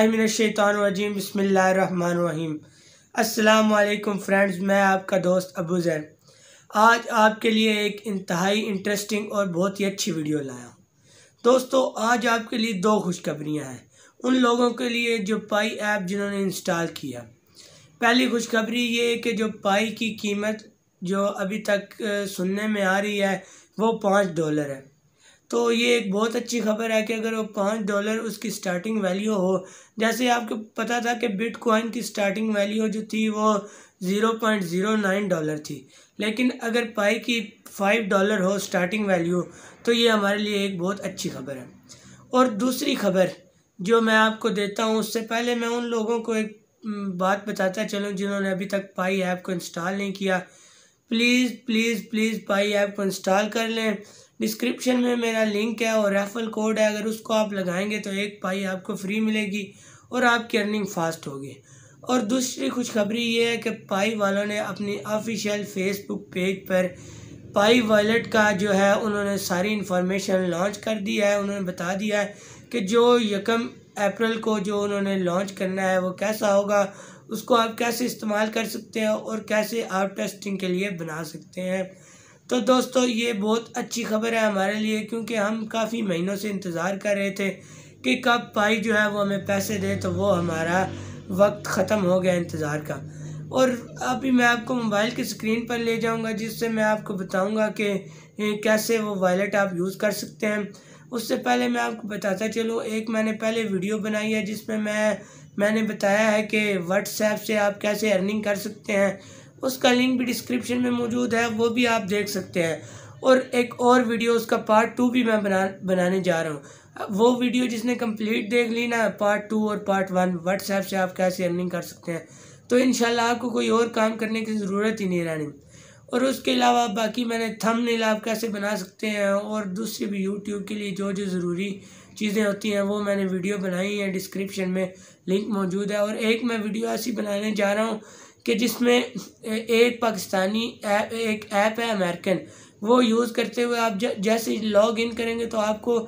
बिस्मिल्लाहिर्रहमानिर्रहीम बिस्मिल्लाहिर्रहमानिर्रहीम अस्सलाम वालेकुम फ्रेंड्स मैं आपका दोस्त अबू जैन आज आपके लिए एक इंतहाई इंटरेस्टिंग और बहुत ही अच्छी वीडियो लाया हूँ दोस्तों आज आपके लिए दो खुशखबरियाँ हैं उन लोगों के लिए जो पाई ऐप जिन्होंने इंस्टॉल किया पहली खुशखबरी ये कि जो पाई की कीमत जो अभी तक सुनने में आ रही है वो पाँच डॉलर है तो ये एक बहुत अच्छी खबर है कि अगर वो पाँच डॉलर उसकी स्टार्टिंग वैल्यू हो जैसे आपको पता था कि बिटकॉइन की स्टार्टिंग वैल्यू जो थी वो zero point zero nine dollar थी लेकिन अगर पाई की फ़ाइव डॉलर हो स्टार्टिंग वैल्यू तो ये हमारे लिए एक बहुत अच्छी खबर है और दूसरी खबर जो मैं आपको देता हूँ उससे पहले मैं उन लोगों को एक बात बताता चलूँ जिन्होंने अभी तक पाई ऐप को इंस्टॉल नहीं किया please please please Pi app को इंस्टॉल कर लें डिस्क्रिप्शन में मेरा लिंक है और रेफल कोड है अगर उसको आप लगाएंगे तो एक पाई आपको फ्री मिलेगी और आपकी अर्निंग फास्ट होगी और दूसरी खुशखबरी ये है कि पाई वालों ने अपनी ऑफिशियल फेसबुक पेज पर पाई वॉलेट का जो है उन्होंने सारी इन्फॉर्मेशन लॉन्च कर दी है उन्होंने बता दिया है कि जो यकम अप्रैल को जो उन्होंने लॉन्च करना है वो कैसा होगा उसको आप कैसे इस्तेमाल कर सकते हैं और कैसे आप टेस्टिंग के लिए बना सकते हैं तो दोस्तों ये बहुत अच्छी खबर है हमारे लिए क्योंकि हम काफ़ी महीनों से इंतज़ार कर रहे थे कि कब भाई जो है वो हमें पैसे दे तो वो हमारा वक्त ख़त्म हो गया इंतज़ार का और अभी मैं आपको मोबाइल की स्क्रीन पर ले जाऊंगा जिससे मैं आपको बताऊंगा कि कैसे वो वॉलेट आप यूज़ कर सकते हैं उससे पहले मैं आपको बताता चलूँ एक मैंने पहले वीडियो बनाई है जिसमें मैं मैंने बताया है कि व्हाट्सएप से आप कैसे अर्निंग कर सकते हैं उसका लिंक भी डिस्क्रिप्शन में मौजूद है वो भी आप देख सकते हैं और एक और वीडियो उसका पार्ट टू भी मैं बना बनाने जा रहा हूँ वो वीडियो जिसने कंप्लीट देख ली ना पार्ट टू और पार्ट वन व्हाट्सएप से आप कैसे अर्निंग कर सकते हैं तो इन आपको कोई और काम करने की ज़रूरत ही नहीं रहनी और उसके अलावा बाकी मैंने थंबनेल आप कैसे बना सकते हैं और दूसरी भी यूट्यूब के लिए जो जो ज़रूरी चीज़ें होती हैं वो मैंने वीडियो बनाई है डिस्क्रिप्शन में लिंक मौजूद है और एक मैं वीडियो ऐसी बनाने जा रहा हूँ कि जिसमें एक पाकिस्तानी ऐप एक ऐप है अमेरिकन वो यूज़ करते हुए आप जैसे लॉग इन करेंगे तो आपको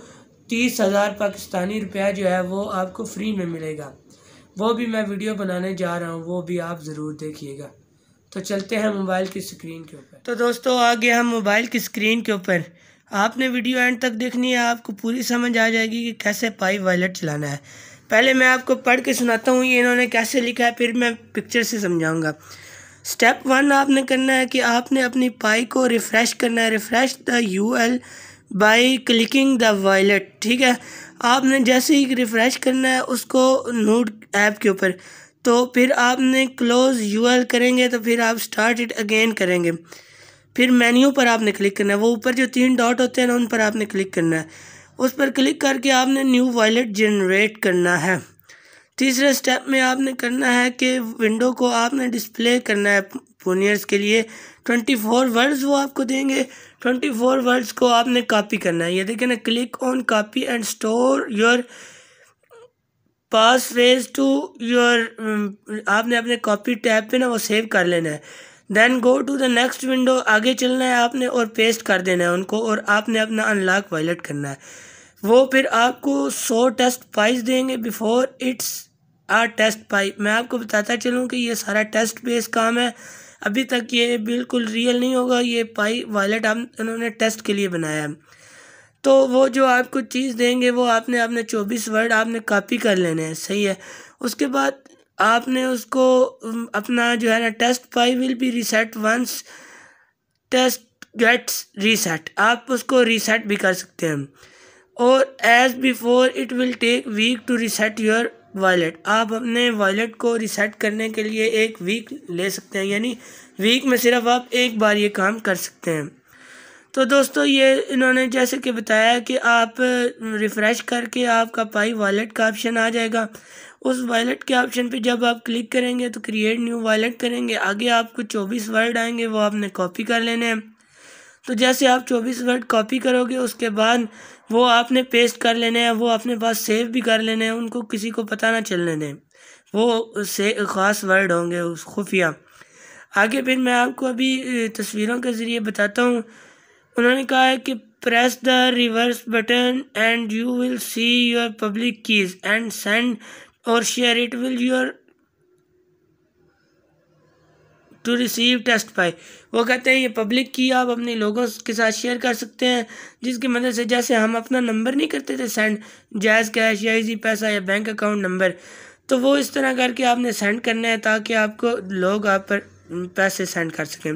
तीस हज़ार पाकिस्तानी रुपया जो है वो आपको फ्री में मिलेगा वो भी मैं वीडियो बनाने जा रहा हूँ वो भी आप ज़रूर देखिएगा तो चलते हैं मोबाइल की स्क्रीन के ऊपर तो दोस्तों आगे हम मोबाइल की स्क्रीन के ऊपर आपने वीडियो एंड तक देखनी है आपको पूरी समझ आ जाएगी कि कैसे पाई वॉलेट चलाना है पहले मैं आपको पढ़ के सुनाता हूँ ये इन्होंने कैसे लिखा है फिर मैं पिक्चर से समझाऊँगा स्टेप वन आपने करना है कि आपने अपनी पाई को रिफ़्रेश करना है refresh the U L by clicking the wallet ठीक है आपने जैसे ही रिफ़्रेश करना है उसको नोट ऐप के ऊपर तो फिर आपने क्लोज एल करेंगे तो फिर आप स्टार्ट इट अगेन करेंगे फिर मेन्यू पर आपने क्लिक करना है वो ऊपर जो तीन डॉट होते हैं ना उन पर आपने क्लिक करना है उस पर क्लिक करके आपने न्यू वॉलेट जनरेट करना है तीसरे स्टेप में आपने करना है कि विंडो को आपने डिस्प्ले करना है पोनियर्स के लिए ट्वेंटी फोर वर्ड्स वो आपको देंगे ट्वेंटी फोर वर्ड्स को आपने कॉपी करना है ये देखें ना click on copy and store your passphrase to your um, आपने अपने कॉपी टैब पे ना वो सेव कर लेना है then go to the next window आगे चलना है आपने और पेस्ट कर देना है उनको और आपने अपना अनलॉक वॉलेट करना है वो फिर आपको सौ टेस्ट पाइज देंगे before it's a test Pi मैं आपको बताता चलूँ कि ये सारा टेस्ट बेस काम है अभी तक ये बिल्कुल रियल नहीं होगा ये पाई वॉलेट आप उन्होंने टेस्ट के लिए बनाया है तो वो जो आपको चीज़ देंगे वो आपने आपने चौबीस वर्ड आपने कॉपी कर लेने हैं सही है उसके बाद आपने उसको अपना जो है ना test five will be reset once test gets reset आप उसको रीसेट भी कर सकते हैं और as before it will take week to reset your wallet आप अपने वॉलेट को रिसेट करने के लिए एक वीक ले सकते हैं यानी वीक में सिर्फ आप एक बार ये काम कर सकते हैं तो दोस्तों ये इन्होंने जैसे कि बताया कि आप रिफ़्रेश करके आपका पाई वॉलेट का ऑप्शन आ जाएगा उस वॉलेट के ऑप्शन पे जब आप क्लिक करेंगे तो क्रिएट न्यू वॉलेट करेंगे आगे आपको चौबीस वर्ड आएंगे वो आपने कॉपी कर लेने हैं तो जैसे आप चौबीस वर्ड कॉपी करोगे उसके बाद वो आपने पेस्ट कर लेने हैं वो अपने पास सेव भी कर लेने हैं उनको किसी को पता ना चलने दें वो से ख़ास वर्ड होंगे उस खुफिया आगे फिर मैं आपको अभी तस्वीरों के ज़रिए बताता हूँ उन्होंने कहा है कि press the reverse button and you will see your public keys and send और share it will your to receive test Pi वो कहते हैं ये पब्लिक की आप अपने लोगों के साथ शेयर कर सकते हैं जिसकी मदद से जैसे हम अपना नंबर नहीं करते थे सेंड जैज़ कैश या इजी पैसा या बैंक अकाउंट नंबर तो वो इस तरह करके आपने सेंड करना है ताकि आपको लोग आप पर पैसे सेंड कर सकें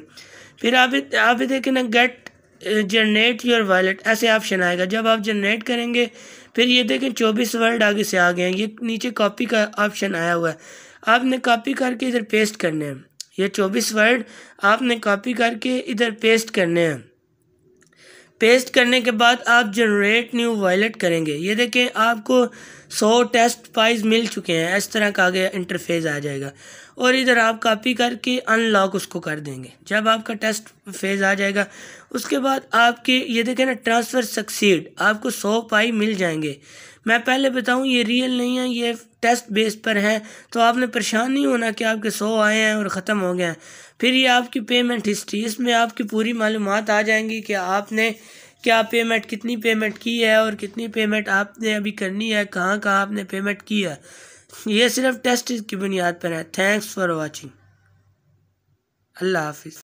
फिर आप आप देखें ना गेट जनरेट योर वॉलेट ऐसे ऑप्शन आएगा जब आप जनरेट करेंगे फिर ये देखें चौबीस वर्ड आगे से आ गए हैं ये नीचे कॉपी का ऑप्शन आया हुआ है आपने कॉपी करके इधर पेस्ट करने हैं ये चौबीस वर्ड आपने कॉपी करके इधर पेस्ट करने हैं पेस्ट करने के बाद आप जनरेट न्यू वॉलेट करेंगे ये देखें आपको सौ टेस्ट फाइज मिल चुके हैं इस तरह का आगे इंटरफेस आ जाएगा और इधर आप कॉपी करके अनलॉक उसको कर देंगे जब आपका टेस्ट फेज आ जाएगा उसके बाद आपके ये देखें ना ट्रांसफ़र सक्सीड आपको सौ पाई मिल जाएंगे मैं पहले बताऊं ये रियल नहीं है ये टेस्ट बेस पर हैं तो आपने परेशान नहीं होना कि आपके सौ आए हैं और ख़त्म हो गए हैं फिर ये आपकी पेमेंट हिस्ट्री इसमें आपकी पूरी मालूम आ जाएंगी कि आपने क्या पेमेंट कितनी पेमेंट की है और कितनी पेमेंट आपने अभी करनी है कहाँ कहाँ आपने पेमेंट की है ये सिर्फ टेस्ट की बुनियाद पर है थैंक्स फॉर वॉचिंग अल्लाह हाफिज़